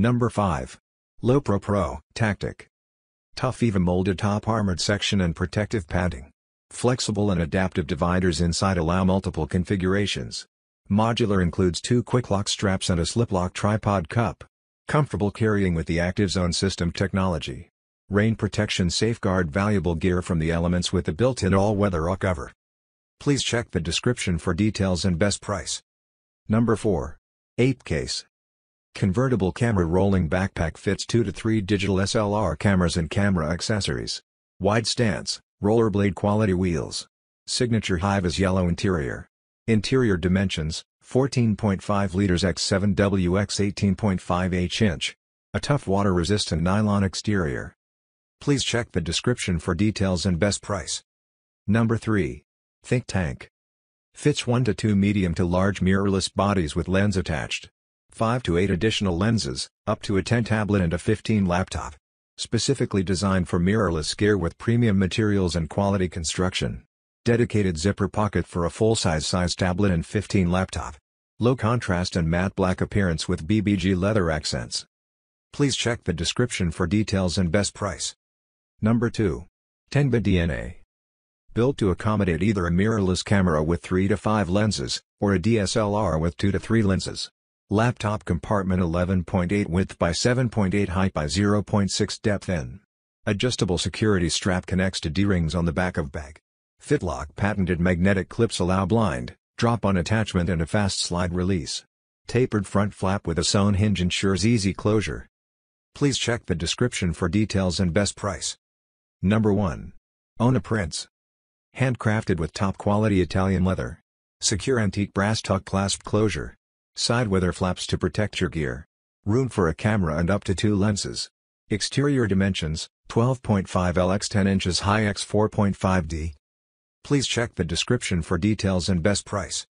Number 5. Lopro Pro Tactic. Tough EVA molded top armored section and protective padding. Flexible and adaptive dividers inside allow multiple configurations. Modular includes two quick lock straps and a slip lock tripod cup. Comfortable carrying with the Active Zone system technology. Rain protection safeguard valuable gear from the elements with the built-in all-weather cover. Please check the description for details and best price. Number 4. Ape Case Convertible camera rolling backpack fits 2 to 3 digital SLR cameras and camera accessories. Wide stance, rollerblade quality wheels. Signature Hive is yellow interior. Interior dimensions, 14.5 liters x 7W x 18.5 h inch. A tough water-resistant nylon exterior. Please check the description for details and best price. Number 3. Think Tank. Fits 1 to 2 medium to large mirrorless bodies with lens attached. 5 to 8 additional lenses, up to a 10 tablet and a 15 laptop. Specifically designed for mirrorless gear with premium materials and quality construction. Dedicated zipper pocket for a full-size size tablet and 15 laptop. Low contrast and matte black appearance with BBG leather accents. Please check the description for details and best price. Number 2. Tenba DNA. Built to accommodate either a mirrorless camera with 3 to 5 lenses, or a DSLR with 2 to 3 lenses. Laptop compartment 11.8 width by 7.8 height by 0.6 depth in. Adjustable security strap connects to D-rings on the back of bag. Fitlock patented magnetic clips allow blind, drop-on attachment and a fast slide release. Tapered front flap with a sewn hinge ensures easy closure. Please check the description for details and best price. Number 1. Ona Prince. Handcrafted with top-quality Italian leather. Secure antique brass tuck clasp closure. Side weather flaps to protect your gear. Room for a camera and up to two lenses. Exterior dimensions, 12.5L x 10 inches high x 4.5D. Please check the description for details and best price.